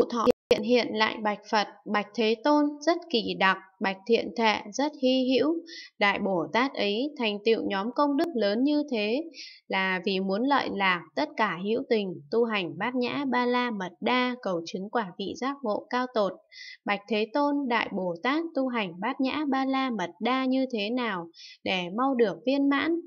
cụ thọ hiện hiện lại bạch Phật, bạch Thế Tôn rất kỳ đặc, bạch thiện thệ rất hy hữu. Đại Bồ Tát ấy thành tựu nhóm công đức lớn như thế là vì muốn lợi lạc tất cả hữu tình, tu hành bát nhã ba la mật đa cầu chứng quả vị giác ngộ cao tột. Bạch Thế Tôn, Đại Bồ Tát tu hành bát nhã ba la mật đa như thế nào để mau được viên mãn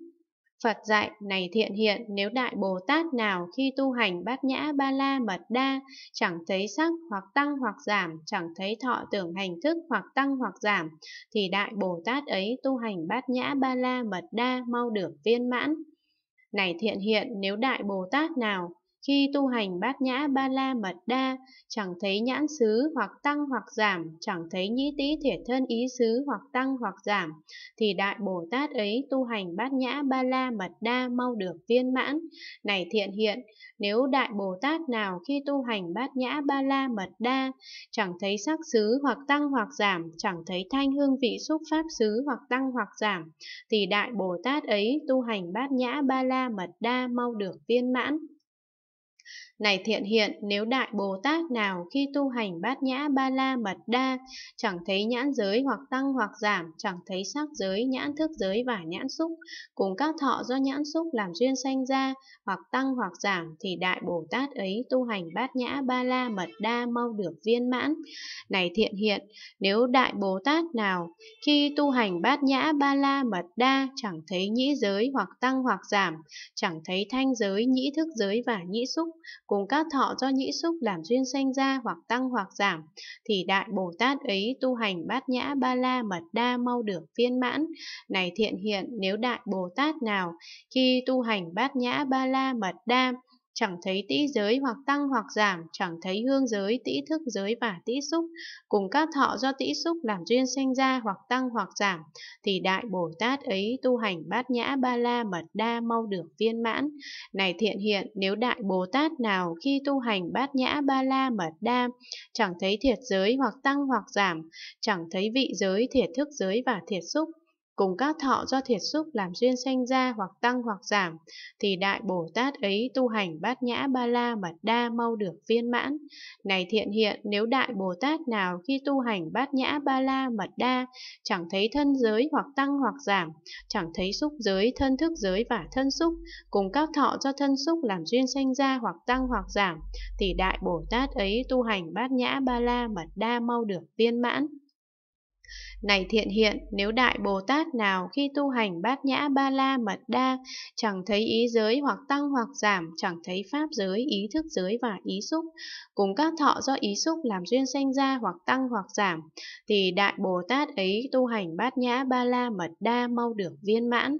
Phật dạy này thiện hiện nếu Đại Bồ Tát nào khi tu hành bát nhã ba la mật đa, chẳng thấy sắc hoặc tăng hoặc giảm, chẳng thấy thọ tưởng hành thức hoặc tăng hoặc giảm, thì Đại Bồ Tát ấy tu hành bát nhã ba la mật đa mau được viên mãn. Này thiện hiện nếu Đại Bồ Tát nào khi tu hành bát nhã ba la mật đa, chẳng thấy nhãn xứ hoặc tăng hoặc giảm, chẳng thấy nhĩ tý thiệt thân ý xứ hoặc tăng hoặc giảm, thì Đại Bồ Tát ấy tu hành bát nhã ba la mật đa mau được viên mãn. Này thiện hiện, nếu Đại Bồ Tát nào khi tu hành bát nhã ba la mật đa, chẳng thấy sắc xứ hoặc tăng hoặc giảm, chẳng thấy thanh hương vị xúc pháp xứ hoặc tăng hoặc giảm, thì Đại Bồ Tát ấy tu hành bát nhã ba la mật đa mau được viên mãn. Này thiện hiện, nếu Đại Bồ Tát nào khi tu hành bát nhã ba la mật đa, chẳng thấy nhãn giới hoặc tăng hoặc giảm, chẳng thấy sắc giới, nhãn thức giới và nhãn xúc, cùng các thọ do nhãn xúc làm duyên sanh ra, hoặc tăng hoặc giảm, thì Đại Bồ Tát ấy tu hành bát nhã ba la mật đa mau được viên mãn. Này thiện hiện, nếu Đại Bồ Tát nào khi tu hành bát nhã ba la mật đa, chẳng thấy nhĩ giới hoặc tăng hoặc giảm, chẳng thấy thanh giới, nhĩ thức giới và nhĩ xúc, cùng các thọ do nhĩ xúc làm duyên sanh ra hoặc tăng hoặc giảm, thì Đại Bồ Tát ấy tu hành bát nhã ba la mật đa mau được viên mãn. Này thiện hiện, nếu Đại Bồ Tát nào khi tu hành bát nhã ba la mật đa chẳng thấy tĩ giới hoặc tăng hoặc giảm, chẳng thấy hương giới, tĩ thức giới và tĩ xúc, cùng các thọ do tĩ xúc làm duyên sinh ra hoặc tăng hoặc giảm, thì Đại Bồ Tát ấy tu hành bát nhã ba la mật đa mau được viên mãn. Này thiện hiện, nếu Đại Bồ Tát nào khi tu hành bát nhã ba la mật đa, chẳng thấy thiệt giới hoặc tăng hoặc giảm, chẳng thấy vị giới, thiệt thức giới và thiệt xúc, cùng các thọ do thiệt xúc làm duyên sanh ra hoặc tăng hoặc giảm, thì Đại Bồ Tát ấy tu hành bát nhã ba la mật đa mau được viên mãn. Này thiện hiện, nếu Đại Bồ Tát nào khi tu hành bát nhã ba la mật đa, chẳng thấy thân giới hoặc tăng hoặc giảm, chẳng thấy xúc giới, thân thức giới và thân xúc, cùng các thọ do thân xúc làm duyên sanh ra hoặc tăng hoặc giảm, thì Đại Bồ Tát ấy tu hành bát nhã ba la mật đa mau được viên mãn. Này thiện hiện, nếu Đại Bồ Tát nào khi tu hành bát nhã ba la mật đa, chẳng thấy ý giới hoặc tăng hoặc giảm, chẳng thấy pháp giới, ý thức giới và ý xúc, cùng các thọ do ý xúc làm duyên sinh ra hoặc tăng hoặc giảm, thì Đại Bồ Tát ấy tu hành bát nhã ba la mật đa mau được viên mãn.